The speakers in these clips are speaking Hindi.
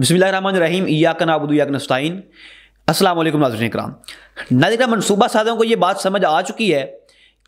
बसमीम इयाक नाबुद याक नस्ताइन असलम नाजरन कराम मनसूबा साजों को ये बात समझ आ चुकी है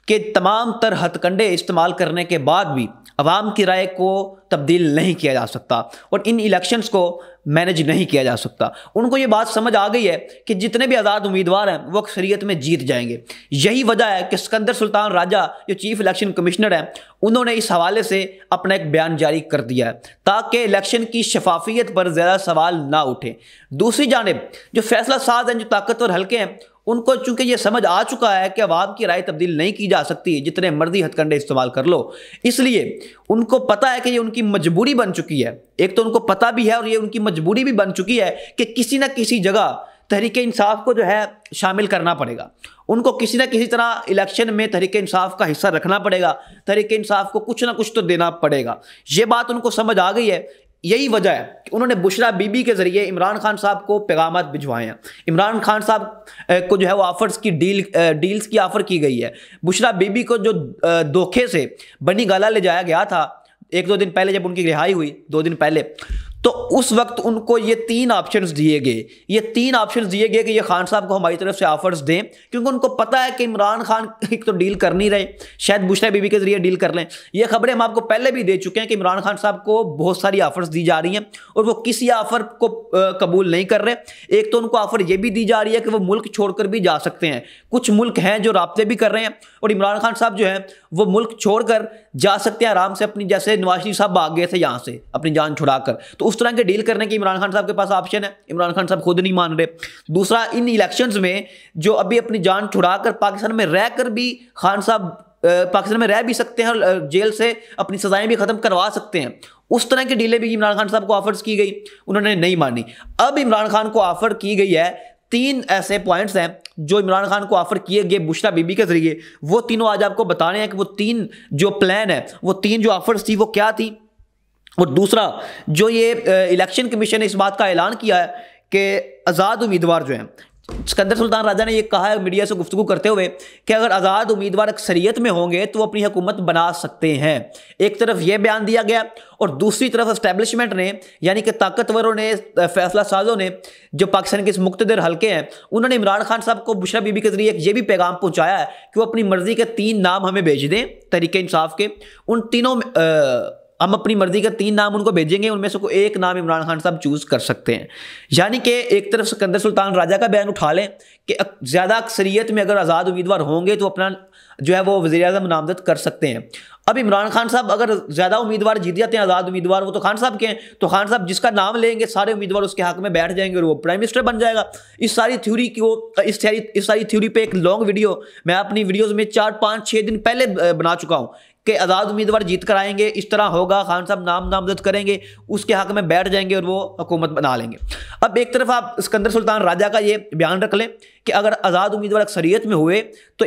कि तमाम तर हथकंडे इस्तेमाल करने के बाद भी अवाम की राय को तब्दील नहीं किया जा सकता और इन इलेक्शंस को मैनेज नहीं किया जा सकता उनको ये बात समझ आ गई है कि जितने भी आज़ाद उम्मीदवार हैं वो अक्सरियत में जीत जाएंगे यही वजह है कि सिकंदर सुल्तान राजा जो चीफ इलेक्शन कमिश्नर हैं उन्होंने इस हवाले से अपना एक बयान जारी कर दिया है ताकि इलेक्शन की शफाफियत पर ज़्यादा सवाल ना उठे दूसरी जानब जो फैसला साज हैं जो ताकतवर हल्के हैं उनको चूंकि ये समझ आ चुका है कि अवाम की राय तब्दील नहीं की जा सकती जितने मर्जी हथकंडे इस्तेमाल कर लो इसलिए उनको पता है कि ये उनकी मजबूरी बन चुकी है एक तो उनको पता भी है और ये उनकी मजबूरी भी बन चुकी है कि किसी ना किसी जगह तहरीक इंसाफ को जो है शामिल करना पड़ेगा उनको किसी ना किसी तरह इलेक्शन में तहरीक इंसाफ का हिस्सा रखना पड़ेगा तहरीक इंसाफ को कुछ ना कुछ तो देना पड़ेगा ये बात उनको समझ आ गई है यही वजह है कि उन्होंने बुशरा बीबी के ज़रिए इमरान खान साहब को पैगाम भिजवाए हैं इमरान खान साहब को जो है वो ऑफर्स की डील डील्स की ऑफ़र की गई है बुशरा बीबी को जो धोखे से बनी गाला ले जाया गया था एक दो दिन पहले जब उनकी रिहाई हुई दो दिन पहले तो उस वक्त उनको ये तीन ऑप्शंस दिए गए ये तीन ऑप्शंस दिए गए कि ये खान साहब को हमारी तरफ से ऑफर्स दें क्योंकि उनको पता है कि इमरान खान एक तो डील कर नहीं रहे शायद बुशरा बीबी के जरिए डील कर लें ये खबरें हम आपको पहले भी दे चुके हैं कि इमरान खान साहब को बहुत सारी ऑफर्स दी जा रही हैं और वो किसी ऑफर को कबूल नहीं कर रहे एक तो उनको ऑफर ये भी दी जा रही है कि वो मुल्क छोड़ भी जा सकते हैं कुछ मुल्क हैं जो रबते भी कर रहे हैं और इमरान खान साहब जो हैं वो मुल्क छोड़कर जा सकते हैं आराम से अपनी जैसे नवाज साहब आ गए थे यहाँ से अपनी जान छुड़ा तो उस तरह के डील करने के इमरान खान साहब के पास ऑप्शन है इमरान खान साहब खुद नहीं मान रहे दूसरा इन इलेक्शंस में जो अभी अपनी जान छुड़ाकर पाकिस्तान में रहकर भी खान साहब पाकिस्तान में रह भी सकते हैं और जेल से अपनी सजाएं भी ख़त्म करवा सकते हैं उस तरह की डीलें भी इमरान खान साहब को ऑफर्स की गई उन्होंने नहीं मानी अब इमरान खान को ऑफर की गई है तीन ऐसे पॉइंट्स हैं जो इमरान खान को ऑफर किए गए बुशरा बीबी के जरिए वो तीनों आज आपको बता रहे हैं कि वो तीन जो प्लान है वो तीन जो ऑफर्स थी वो क्या थी और दूसरा जो ये इलेक्शन कमीशन ने इस बात का ऐलान किया है कि आज़ाद उम्मीदवार जो हैं सिकंदर सुल्तान राजा ने यह कहा है मीडिया से गुफ्तु करते हुए कि अगर आज़ाद उम्मीदवार अक्सरियत में होंगे तो वो अपनी हुकूमत बना सकते हैं एक तरफ यह बयान दिया गया और दूसरी तरफ इस्टेब्लिशमेंट ने यानी कि ताकतवरों ने फैसला साजों ने जो पाकिस्तान के इस मुख्तर हल्के हैं उन्होंने इमरान खान साहब को बुशरा बीबी के जरिए एक ये भी पैगाम पहुँचाया है कि वो अपनी मर्जी के तीन नाम हमें भेज दें तरीके इंसाफ के उन तीनों हम अपनी मर्जी का तीन नाम उनको भेजेंगे उनमें से को एक नाम इमरान खान साहब चूज़ कर सकते हैं यानी कि एक तरफ सिकंदर सुल्तान राजा का बयान उठा लें कि ज़्यादा अक्सरियत में अगर आज़ाद उम्मीदवार होंगे तो अपना जो है वो वजी अजम नामजद कर सकते हैं अब इमरान खान साहब अगर ज़्यादा उम्मीदवार जीत जाते हैं आज़ाद उम्मीदवार वो तो खान साहब के हैं तो खान साहब जिसका नाम लेंगे सारे उम्मीदवार उसके हक में बैठ जाएंगे और वो प्राइम मिनिस्टर बन जाएगा इस सारी थ्योरी की वो इस सारी इस सारी थ्योरी पे एक लॉन्ग वीडियो मैं अपनी वीडियोज़ में चार पाँच छः दिन पहले बना चुका हूँ कि आज़ाद उम्मीदवार जीत कर आएंगे इस तरह होगा खान साहब नाम नामजद करेंगे उसके हक में बैठ जाएंगे और वो हुकूमत बना लेंगे अब एक तरफ आप सिकंदर सुल्तान राजा का ये बयान रख लें कि अगर आज़ाद उम्मीदवार अक्सरियत में हुए तो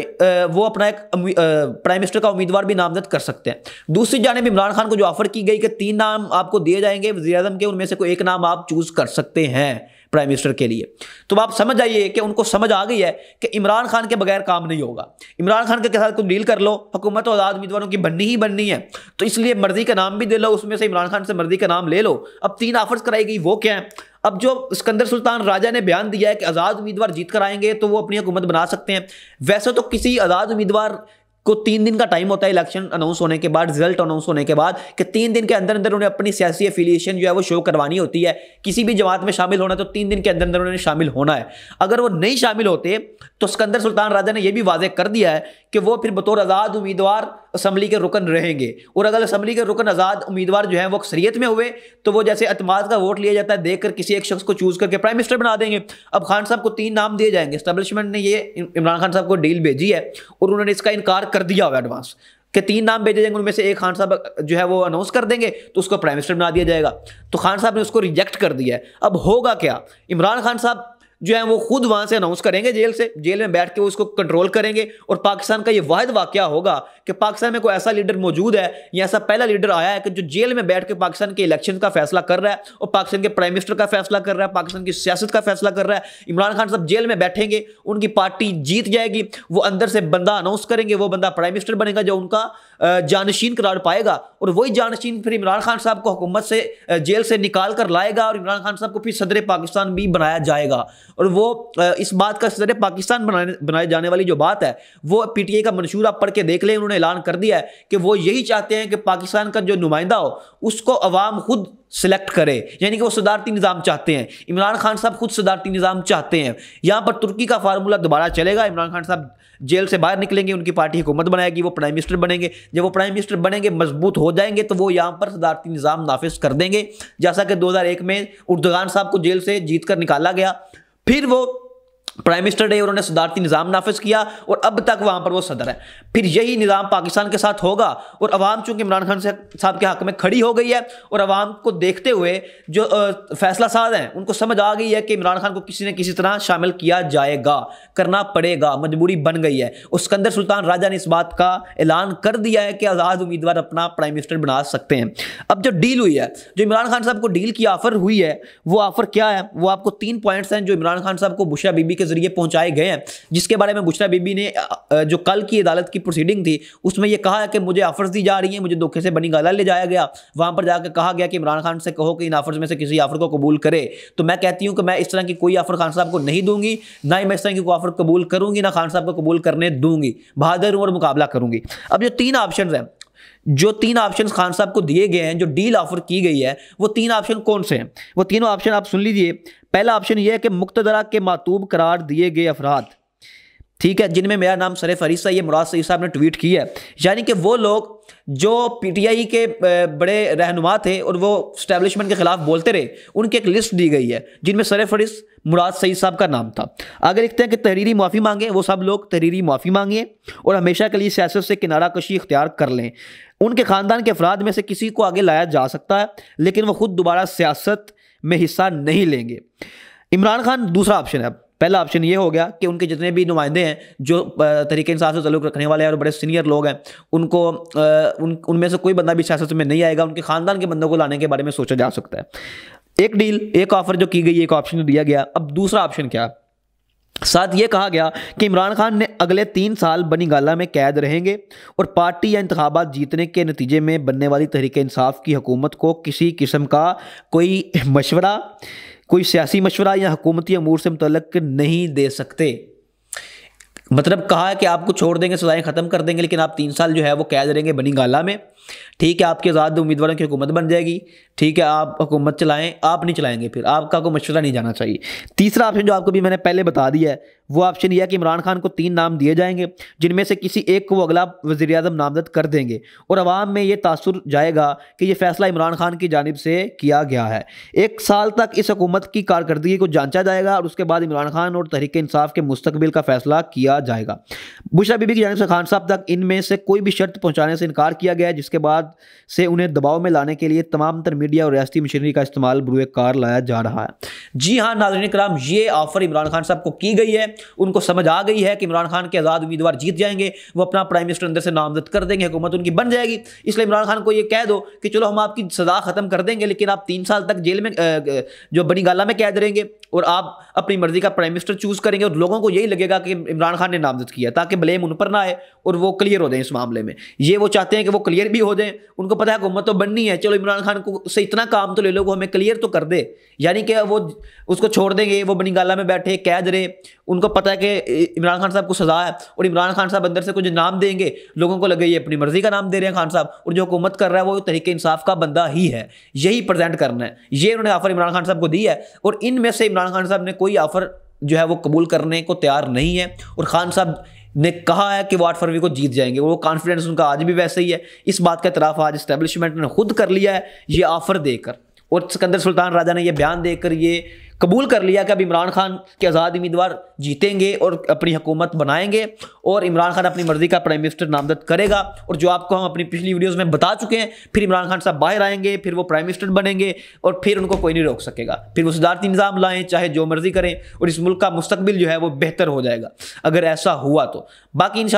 वो अपना एक प्राइम मिनिस्टर का उम्मीदवार भी नामजद कर सकते हैं दूसरी जानब इमरान खान को जो ऑफर की गई कि तीन नाम आपको दिए जाएंगे वजी अजम के उनमें से कोई एक नाम आप चूज़ कर सकते हैं प्राइम मिनिस्टर के लिए तो आप समझ आइए कि उनको समझ आ गई है कि इमरान खान के बगैर काम नहीं होगा इमरान खान के साथ कुछ डील कर लो हुकूमत और आज़ाद उम्मीदवारों की बननी ही बननी है तो इसलिए मर्जी का नाम भी दे लो उसमें से इमरान खान से मर्जी का नाम ले लो अब तीन ऑफर्स कराई गई वो क्या है अब जो सिकंदर सुल्तान राजा ने बयान दिया है कि आज़ाद उम्मीदवार जीत कर आएंगे तो वो अपनी हुकूमत बना सकते हैं वैसे तो किसी आज़ाद उम्मीदवार को तीन दिन का टाइम होता है इलेक्शन अनाउंस होने के बाद रिजल्ट अनाउंस होने के बाद कि तीन दिन के अंदर अंदर उन्हें अपनी सियासी एफिलिएशन जो है वो शो करवानी होती है किसी भी जमात में शामिल होना तो तीन दिन के अंदर अंदर उन्हें शामिल होना है अगर वो नहीं शामिल होते तो सिकंदर सुल्तान राजा ने यह भी वाजह कर दिया है कि वो फिर बतौर आज़ाद उम्मीदवार असम्बली के रुकन रहेंगे और अगर असम्बली के रुकन आज़ाद उम्मीदवार जो है वो अक्सरीत में हुए तो वो जैसे अतमाद का वोट लिया जाता है देख किसी एक शख्स को चूज़ करके प्राइम मिनिस्टर बना देंगे अब खान साहब को तीन नाम दिए जाएंगे इस्टबलिशमेंट ने ये इमरान खान साहब को डील भेजी है और उन्होंने इसका इनकार कर दिया हुआ एडवांस कि तीन नाम भेजे जाएंगे उनमें से एक खान साहब जो है वो अनाउंस कर देंगे तो उसको प्राइम मिनिस्टर बना दिया जाएगा तो खान साहब ने उसको रिजेक्ट कर दिया है अब होगा क्या इमरान खान साहब जो है वो खुद वहां से अनाउंस करेंगे जेल से जेल में बैठ के वो उसको कंट्रोल करेंगे और पाकिस्तान का ये वाद वाक्य होगा कि पाकिस्तान में कोई ऐसा लीडर मौजूद है या ऐसा पहला लीडर आया है कि जो जेल में बैठ के पाकिस्तान के इलेक्शन का फैसला कर रहा है और पाकिस्तान के प्राइम मिनिस्टर का फैसला कर रहा है पाकिस्तान की सियासत का फैसला कर रहा है इमरान खान साहब जेल में बैठेंगे उनकी पार्टी जीत जाएगी वो अंदर से बंदा अनाउंस करेंगे वो बंदा प्राइम मिनिस्टर बनेगा जो उनका जानशीन करार पाएगा और वही जानशीन फिर इमरान खान साहब को हुकूमत से जेल से निकाल कर लाएगा और इमरान खान साहब को फिर सदर पाकिस्तान भी बनाया जाएगा और वो इस बात का सर पाकिस्तान बनाने बनाए जाने वाली जो बात है वो पीटीए का मंशूर आप पढ़ के देख लें उन्होंने ऐलान कर दिया है कि वो यही चाहते हैं कि पाकिस्तान का जो नुमाइंदा हो उसको अवाम खुद सेलेक्ट करे यानी कि वो सदारती निज़ाम चाहते हैं इमरान खान साहब खुद सदारती निज़ाम चाहते हैं यहाँ पर तुर्की का फार्मूला दोबारा चलेगा इमरान खान साहब जेल से बाहर निकलेंगे उनकी पार्टी हुकूमत बनाएगी वो प्राइम मिनिस्टर बनेंगे जब वो प्राइम मिनिस्टर बनेंगे मजबूत हो जाएंगे तो वो यहाँ पर सदारती निज़ाम नाफिज कर देंगे जैसा कि दो में उर्दगान साहब को जेल से जीत कर निकाला गया फिर वो प्राइम मिनिस्टर रहे उन्होंने सदारती निज़ाम नाफिज किया और अब तक वहाँ पर वो सदर है फिर यही निज़ाम पाकिस्तान के साथ होगा और अवाम चूँकि इमरान खान साहब के हक में खड़ी हो गई है और अवाम को देखते हुए जो फैसला साज हैं उनको समझ आ गई है कि इमरान खान को किसी न किसी तरह शामिल किया जाएगा करना पड़ेगा मजबूरी बन गई है और सिकंदर सुल्तान राजा ने इस बात का ऐलान कर दिया है कि आज़ाद उम्मीदवार अपना प्राइम मिनिस्टर बना सकते हैं अब जो डील हुई है जो इमरान खान साहब को डील की ऑफ़र हुई है वो ऑफ़र क्या है वो आपको तीन पॉइंट्स हैं जो इमरान खान साहब को बुशा बीबी के के जरिए पहुंचाए गए हैं जिसके बारे में बुशरा बीबी ने जो कल की अदालत की प्रोसीडिंग थी उसमें यह कहा कि मुझे ऑफर्स दी जा रही हैं मुझे धोखे से बनी गाला ले जाया गया वहां पर जाकर कहा गया कि इमरान खान से कहो कि इन ऑफर्स में से किसी ऑफर को कबूल करे तो मैं कहती हूँ कि मैं इस तरह की कोई ऑफर खान साहब को नहीं दूंगी ना ही मैं इस तरह की ऑफर कबूल करूंगी ना खान साहब को कबूल करने दूंगी बहादुर और मुकाबला करूंगी अब जो तीन ऑप्शन हैं जो तीन ऑप्शन खान साहब को दिए गए हैं जो डील ऑफर की गई है वो तीन ऑप्शन कौन से हैं वो तीनों ऑप्शन आप सुन लीजिए पहला ऑप्शन ये है कि मुख्तरा के मातूब करार दिए गए अफराद ठीक है जिनमें मेरा नाम सरे अरीसा ये मुराद सईद साहब ने ट्वीट की है यानी कि वो लोग जो पीटीआई के बड़े रहनुमा थे और वो स्टैब्लिशमेंट के खिलाफ बोलते रहे उनकी एक लिस्ट दी गई है जिनमें सरे फरीस मुराद सईद साहब का नाम था आगे लिखते हैं कि तहरीरी माफ़ी मांगे वो सब लोग तहरीरी माफ़ी मांगे और हमेशा के लिए सियासत से किनारा कशी इख्तियार कर लें उनके ख़ानदान के अफराद में से किसी को आगे लाया जा सकता है लेकिन वो खुद दोबारा सियासत में हिस्सा नहीं लेंगे इमरान खान दूसरा ऑप्शन है पहला ऑप्शन ये हो गया कि उनके जितने भी नुमाइंदे हैं जो तरीके इंसाफ से तल्लुक़ रखने वाले हैं और बड़े सीनियर लोग हैं उनको उन उनमें से कोई बंदा भी सियासत में नहीं आएगा उनके ख़ानदान के बंदों को लाने के बारे में सोचा जा सकता है एक डील एक ऑफ़र जो की गई एक ऑप्शन दिया गया अब दूसरा ऑप्शन क्या साथ ये कहा गया कि इमरान खान ने अगले तीन साल बनी गाला में कैद रहेंगे और पार्टी या इंतबात जीतने के नतीजे में बनने वाली तहरीक इंसाफ की हुकूमत को किसी किस्म का कोई मशवरा कोई सियासी मशवरा या हुकूमती अमूर से मुतलक नहीं दे सकते मतलब कहा है कि आपको छोड़ देंगे सजाएं ख़त्म कर देंगे लेकिन आप तीन साल जो है वो कैद रहेंगे बनी गाला में ठीक है आपके आज़ाद उम्मीदवारों की हुकूमत बन जाएगी ठीक है आप हुकूमत चलाएं आप नहीं चलाएंगे फिर आपका कोई मशवरा नहीं जाना चाहिए तीसरा ऑप्शन जो आपको भी मैंने पहले बता दिया है वो ऑप्शन यह कि इमरान खान को तीन नाम दिए जाएंगे जिनमें से किसी एक को वो अगला वजी अजम नामजद कर देंगे और आवाम में ये तासर जाएगा कि ये फैसला इमरान खान की जानब से किया गया है एक साल तक इस हकूमत की कारकर्दगी को जांचा जाएगा और उसके बाद इमरान खान और तहरीक इंसाफ के मुस्तबिल का फैसला किया जाएगा बुशरा बीबी की जानब से खान साहब तक इनमें से कोई भी शर्त पहुँचाने से इनकार किया गया है जिसके बाद से उन्हें दबाव में लाने के लिए तमाम तर मीडिया और रियाती मशीनरी का इस्तेमाल बुरे कार लाया जा रहा है जी हाँ नाजरन कराम ये ऑफर इमरान खान साहब को की गई है उनको समझ आ गई है कि इमरान खान के आज़ाद उम्मीदवार जीत जाएंगे वो अपना प्राइम मिनिस्टर अंदर से नामजद कर देंगे हुकूमत उनकी बन जाएगी इसलिए इमरान खान को ये कह दो कि चलो हम आपकी सजा ख़त्म कर देंगे लेकिन आप तीन साल तक जेल में जो बनी गाला में कैद रहेंगे और आप अपनी मर्ज़ी का प्राइम मिनिस्टर चूज़ करेंगे और लोगों को यही लगेगा कि इमरान खान ने नामजद किया ताकि ब्लेम उन पर ना आए और वो क्लियर हो जाए इस मामले में ये वो चाहते हैं कि वो क्लियर भी हो जाए उनको पता है हुकूमत तो बननी है चलो इमरान खान को से इतना काम तो ले लो हमें क्लियर तो कर दे यानी कि वो उसको छोड़ देंगे वो बनी गाला में बैठे कैद रहे उनको उनको पता है कि इमरान खान साहब को सजा है और इमरान खान साहब अंदर से कुछ नाम देंगे लोगों को लगे ये अपनी मर्जी का नाम दे रहे हैं खान साहब और जो हुकूमत कर रहा है वो तरीके इंसाफ का बंदा ही है यही प्रजेंट करना है ये उन्होंने ऑफर इमरान खान साहब को दी है और इनमें से इमरान खान साहब ने कोई ऑफर जो है वो कबूल करने को तैयार नहीं है और खान साहब ने कहा है कि वो आठ फरवरी को जीत जाएंगे वो कॉन्फिडेंस उनका आज भी वैसे ही है इस बात का इतराफ़ आज इस्टेबलिशमेंट ने खुद कर लिया है ये ऑफर देकर और सिकंदर सुल्तान राजा ने यह बयान देकर ये कबूल कर लिया कि अब इमरान खान के आज़ाद उम्मीदवार जीतेंगे और अपनी हुकूमत बनाएंगे और इमरान खान अपनी मर्ज़ी का प्राइम मिनिस्टर नामजद करेगा और जो आपको हम अपनी पिछली वीडियोज़ में बता चुके हैं फिर इमरान खान साहब बाहर आएंगे फिर वो प्राइम मिनिस्टर बनेंगे और फिर उनको कोई नहीं रोक सकेगा फिर वो सदारती निज़ाम लाएँ चाहे जो मर्ज़ी करें और इस मुल्क का मुस्तबिल जो है वो बेहतर हो जाएगा अगर ऐसा हुआ तो बाकी इन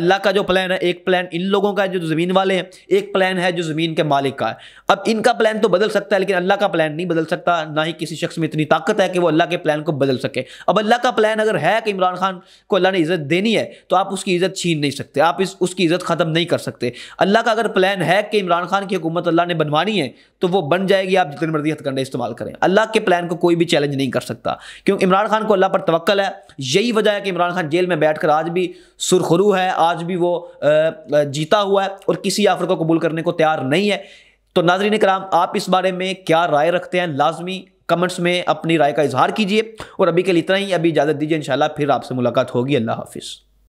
अल्लाह का जो प्लान है एक प्लान इन लोगों का है जो ज़मीन वाले हैं एक प्लान है जो ज़मीन के मालिक का है अब इनका प्लान तो बदल सकता है लेकिन अल्लाह का प्लान नहीं बदल सकता ना ही किसी शख्स में इतनी ताकत है कि वो अल्लाह के प्लान को बदल सके अब अल्लाह का प्लान अगर है कि इमरान खान को अल्लाह ने इज़्ज़त देनी है तो आप उसकी इज़्ज़त छीन नहीं सकते आप इस उसकी इज़्ज़त ख़त्म नहीं कर सकते अल्लाह का अगर प्लान है कि इमरान खान की हुकूमत अल्लाह ने बनवानी है तो वो बन जाएगी आप जितनी मर्जी हथकंडे इस्तेमाल करें अल्लाह के प्लान को कोई भी चैलेंज नहीं कर सकता क्योंकि इमरान खान को अल्लाह पर तवक्ल है यही वजह है कि इमरान खान जेल में बैठ आज भी सुरखरू है आज भी वो जीता हुआ है और किसी आफर को कबूल करने को तैयार नहीं है तो नाजरीन कराम आप इस बारे में क्या राय रखते हैं लाजमी कमेंट्स में अपनी राय का इजहार कीजिए और अभी के लिए इतना ही अभी इजाज़त दीजिए इंशाल्लाह फिर आपसे मुलाकात होगी अल्लाह हाफिज़